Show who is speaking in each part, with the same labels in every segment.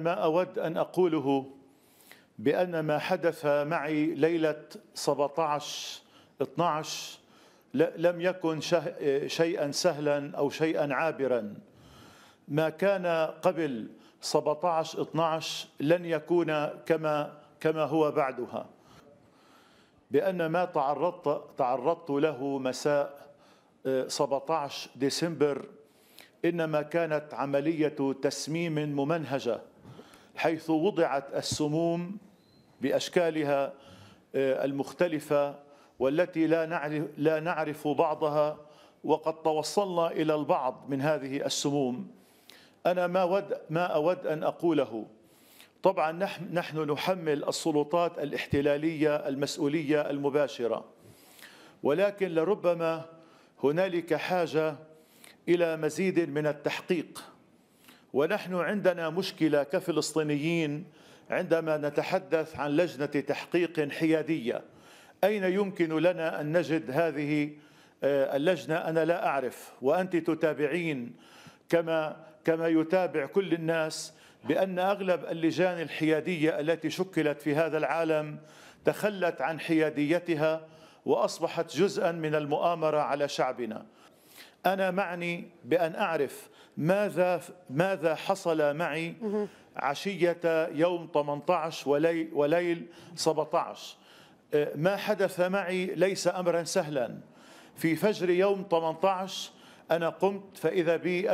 Speaker 1: ما أود أن أقوله بأن ما حدث معي ليلة 17 12 لم يكن شيئا سهلا أو شيئا عابرا ما كان قبل 17 12 لن يكون كما كما هو بعدها بأن ما تعرضت تعرضت له مساء 17 آه، ديسمبر إنما كانت عملية تسميم ممنهجة حيث وضعت السموم باشكالها آه، المختلفه والتي لا نعرف لا نعرف بعضها وقد توصلنا الى البعض من هذه السموم انا ما ود ما اود ان اقوله طبعا نحن نحمل السلطات الاحتلاليه المسؤوليه المباشره ولكن لربما هنالك حاجه الى مزيد من التحقيق ونحن عندنا مشكله كفلسطينيين عندما نتحدث عن لجنه تحقيق حياديه اين يمكن لنا ان نجد هذه آه، اللجنه انا لا اعرف وانت تتابعين كما كما يتابع كل الناس بان اغلب اللجان الحياديه التي شكلت في هذا العالم تخلت عن حياديتها واصبحت جزءا من المؤامره على شعبنا أنا معني بأن أعرف ماذا ماذا حصل معي عشية يوم 18 وليل, وليل 17 أه، ما حدث معي ليس أمرا سهلا في فجر يوم 18 أنا قمت فإذا بي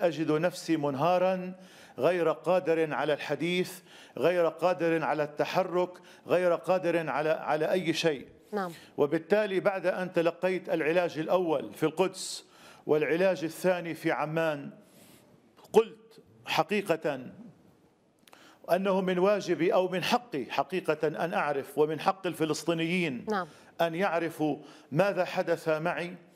Speaker 1: أجد نفسي منهارا غير قادر على الحديث غير قادر على التحرك غير قادر على على أي شيء نعم. وبالتالي بعد أن تلقيت العلاج الأول في القدس والعلاج الثاني في عمان قلت حقيقة أنه من واجبي أو من حقي حقيقة أن أعرف ومن حق الفلسطينيين نعم. أن يعرفوا ماذا حدث معي